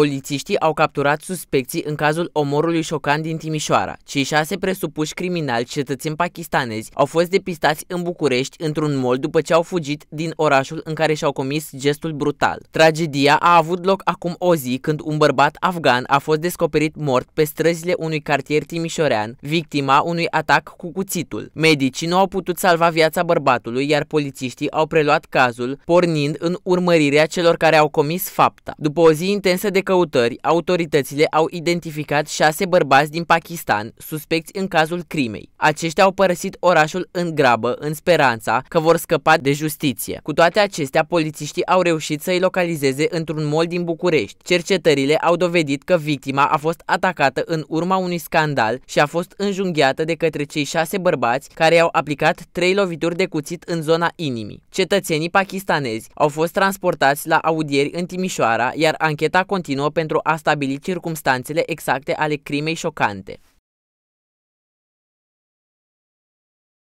Polițiștii au capturat suspecții în cazul omorului șocant din Timișoara. Cei șase presupuși criminali cetățeni pakistanezi au fost depistați în București într-un mol după ce au fugit din orașul în care și-au comis gestul brutal. Tragedia a avut loc acum o zi când un bărbat afgan a fost descoperit mort pe străzile unui cartier timișorean, victima unui atac cu cuțitul. Medicii nu au putut salva viața bărbatului, iar polițiștii au preluat cazul, pornind în urmărirea celor care au comis fapta. După o zi intensă de căutări, autoritățile au identificat șase bărbați din Pakistan suspecți în cazul crimei. Aceștia au părăsit orașul în grabă, în speranța că vor scăpa de justiție. Cu toate acestea, polițiștii au reușit să-i localizeze într-un mol din București. Cercetările au dovedit că victima a fost atacată în urma unui scandal și a fost înjunghiată de către cei șase bărbați care i-au aplicat trei lovituri de cuțit în zona inimii. Cetățenii pakistanezi au fost transportați la audieri în Timișoara, iar ancheta continuă continuă pentru a stabili circumstanțele exacte ale crimei șocante.